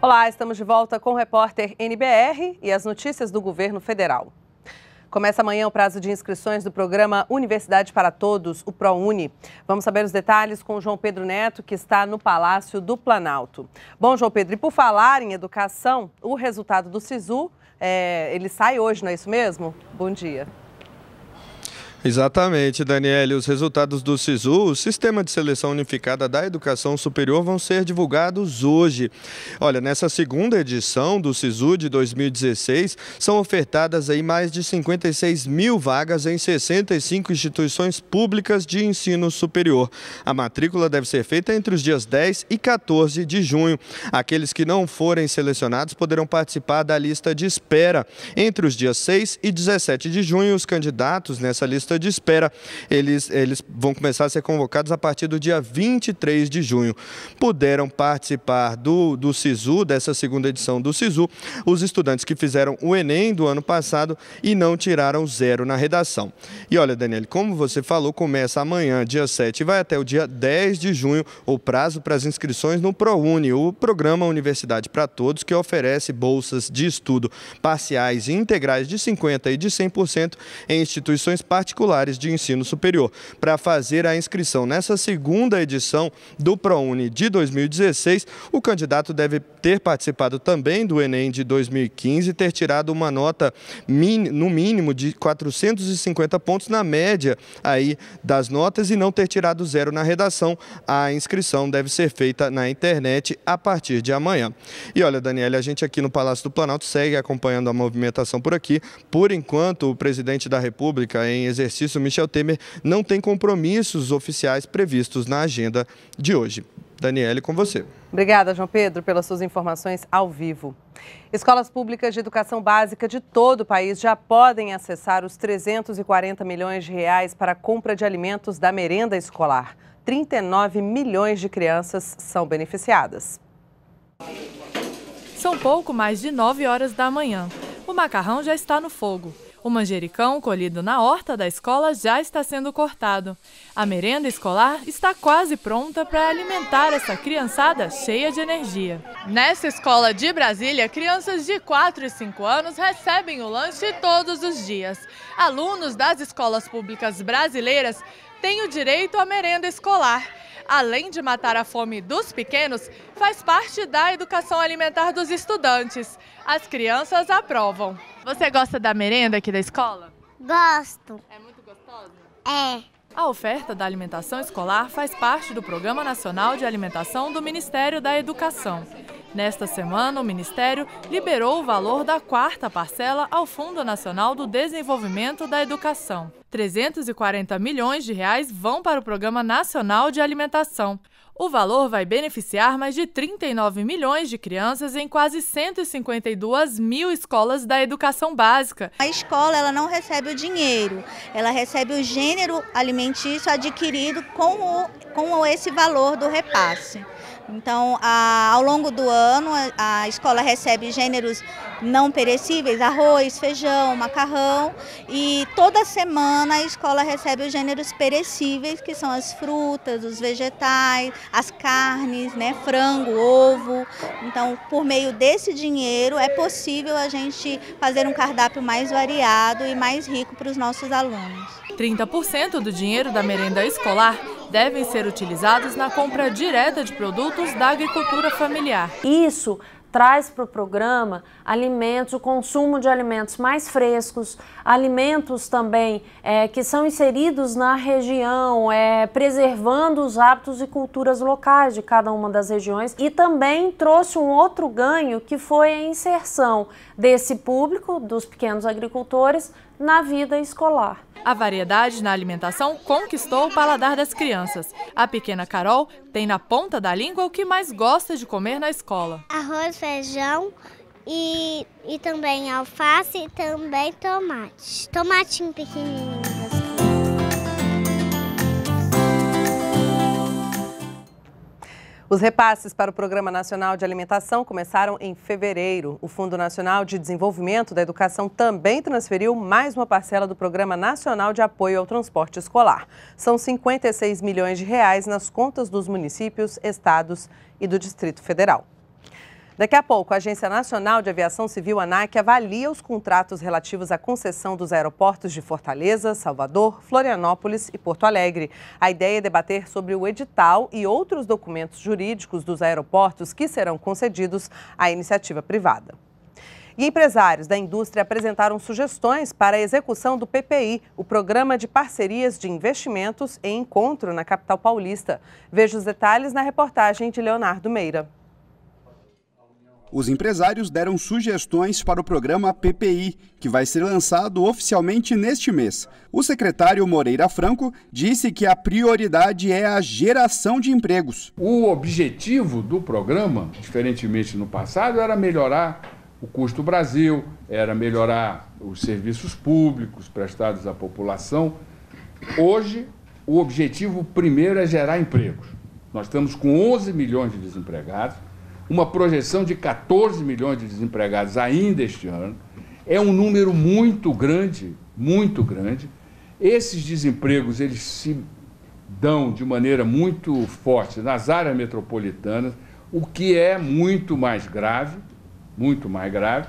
Olá, estamos de volta com o repórter NBR e as notícias do governo federal. Começa amanhã o prazo de inscrições do programa Universidade para Todos, o ProUni. Vamos saber os detalhes com o João Pedro Neto, que está no Palácio do Planalto. Bom, João Pedro, e por falar em educação, o resultado do SISU é, ele sai hoje, não é isso mesmo? Bom dia. Exatamente, Daniele. Os resultados do SISU, o Sistema de Seleção Unificada da Educação Superior, vão ser divulgados hoje. Olha, nessa segunda edição do SISU de 2016, são ofertadas aí mais de 56 mil vagas em 65 instituições públicas de ensino superior. A matrícula deve ser feita entre os dias 10 e 14 de junho. Aqueles que não forem selecionados poderão participar da lista de espera. Entre os dias 6 e 17 de junho, os candidatos nessa lista lista de espera. Eles, eles vão começar a ser convocados a partir do dia 23 de junho. Puderam participar do, do SISU, dessa segunda edição do SISU, os estudantes que fizeram o Enem do ano passado e não tiraram zero na redação. E olha, Daniel, como você falou, começa amanhã, dia 7, e vai até o dia 10 de junho o prazo para as inscrições no ProUni, o programa Universidade para Todos, que oferece bolsas de estudo parciais e integrais de 50% e de 100% em instituições particulares particulares de ensino superior. Para fazer a inscrição nessa segunda edição do ProUni de 2016, o candidato deve ter participado também do Enem de 2015 e ter tirado uma nota no mínimo de 450 pontos na média aí das notas e não ter tirado zero na redação. A inscrição deve ser feita na internet a partir de amanhã. E olha, Daniela, a gente aqui no Palácio do Planalto segue acompanhando a movimentação por aqui. Por enquanto, o presidente da República, em exercício exercício, Michel Temer não tem compromissos oficiais previstos na agenda de hoje. Daniele, com você. Obrigada, João Pedro, pelas suas informações ao vivo. Escolas públicas de educação básica de todo o país já podem acessar os 340 milhões de reais para a compra de alimentos da merenda escolar. 39 milhões de crianças são beneficiadas. São pouco mais de 9 horas da manhã. O macarrão já está no fogo. O manjericão colhido na horta da escola já está sendo cortado. A merenda escolar está quase pronta para alimentar essa criançada cheia de energia. Nessa escola de Brasília, crianças de 4 e 5 anos recebem o lanche todos os dias. Alunos das escolas públicas brasileiras têm o direito à merenda escolar além de matar a fome dos pequenos, faz parte da educação alimentar dos estudantes. As crianças aprovam. Você gosta da merenda aqui da escola? Gosto. É muito gostosa? É. A oferta da alimentação escolar faz parte do Programa Nacional de Alimentação do Ministério da Educação. Nesta semana, o Ministério liberou o valor da quarta parcela ao Fundo Nacional do Desenvolvimento da Educação. 340 milhões de reais vão para o Programa Nacional de Alimentação. O valor vai beneficiar mais de 39 milhões de crianças em quase 152 mil escolas da educação básica. A escola ela não recebe o dinheiro, ela recebe o gênero alimentício adquirido com, o, com esse valor do repasse. Então, a, ao longo do ano, a, a, escola recebe gêneros não perecíveis, arroz, feijão, macarrão, e toda semana a escola recebe os gêneros perecíveis, que são as frutas, os vegetais, as carnes, né, frango, ovo. Então, por meio desse dinheiro, é possível a gente fazer um cardápio mais variado e mais rico para os nossos alunos. 30% do dinheiro da merenda escolar devem ser utilizados na compra direta de produtos da agricultura familiar. Isso traz para o programa alimentos, o consumo de alimentos mais frescos, alimentos também é, que são inseridos na região, é, preservando os hábitos e culturas locais de cada uma das regiões. E também trouxe um outro ganho que foi a inserção desse público, dos pequenos agricultores, na vida escolar. A variedade na alimentação conquistou o paladar das crianças. A pequena Carol tem na ponta da língua o que mais gosta de comer na escola: arroz, feijão, e, e também alface e também tomate. Tomatinho pequenininho. Os repasses para o Programa Nacional de Alimentação começaram em fevereiro. O Fundo Nacional de Desenvolvimento da Educação também transferiu mais uma parcela do Programa Nacional de Apoio ao Transporte Escolar. São 56 milhões de reais nas contas dos municípios, estados e do Distrito Federal. Daqui a pouco, a Agência Nacional de Aviação Civil, ANAC, avalia os contratos relativos à concessão dos aeroportos de Fortaleza, Salvador, Florianópolis e Porto Alegre. A ideia é debater sobre o edital e outros documentos jurídicos dos aeroportos que serão concedidos à iniciativa privada. E empresários da indústria apresentaram sugestões para a execução do PPI, o Programa de Parcerias de Investimentos em Encontro na capital paulista. Veja os detalhes na reportagem de Leonardo Meira. Os empresários deram sugestões para o programa PPI, que vai ser lançado oficialmente neste mês. O secretário Moreira Franco disse que a prioridade é a geração de empregos. O objetivo do programa, diferentemente no passado, era melhorar o custo Brasil, era melhorar os serviços públicos prestados à população. Hoje, o objetivo primeiro é gerar empregos. Nós estamos com 11 milhões de desempregados uma projeção de 14 milhões de desempregados ainda este ano. É um número muito grande, muito grande. Esses desempregos eles se dão de maneira muito forte nas áreas metropolitanas, o que é muito mais grave, muito mais grave,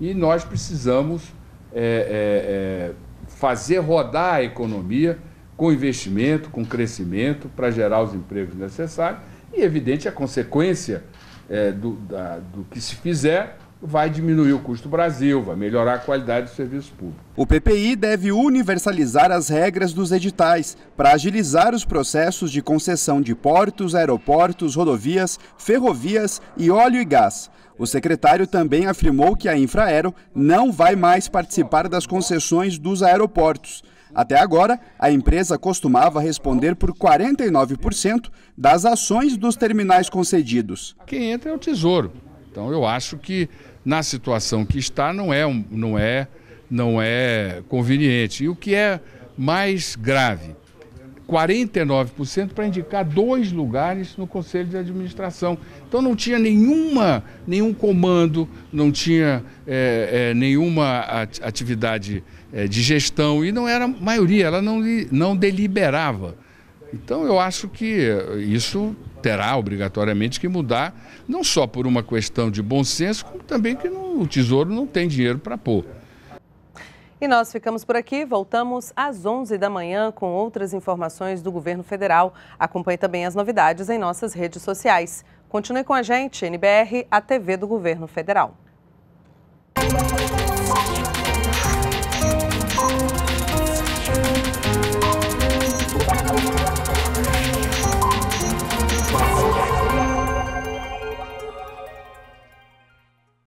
e nós precisamos é, é, é, fazer rodar a economia com investimento, com crescimento, para gerar os empregos necessários, e evidente a consequência é, do, da, do que se fizer, vai diminuir o custo do Brasil, vai melhorar a qualidade do serviço público. O PPI deve universalizar as regras dos editais para agilizar os processos de concessão de portos, aeroportos, rodovias, ferrovias e óleo e gás. O secretário também afirmou que a Infraero não vai mais participar das concessões dos aeroportos. Até agora, a empresa costumava responder por 49% das ações dos terminais concedidos. Quem entra é o Tesouro. Então eu acho que na situação que está não é, não é, não é conveniente. E o que é mais grave 49% para indicar dois lugares no conselho de administração. Então não tinha nenhuma, nenhum comando, não tinha é, é, nenhuma atividade é, de gestão e não era maioria, ela não, não deliberava. Então eu acho que isso terá obrigatoriamente que mudar, não só por uma questão de bom senso, como também que não, o Tesouro não tem dinheiro para pôr. E nós ficamos por aqui, voltamos às 11 da manhã com outras informações do governo federal. Acompanhe também as novidades em nossas redes sociais. Continue com a gente, NBR, a TV do Governo Federal.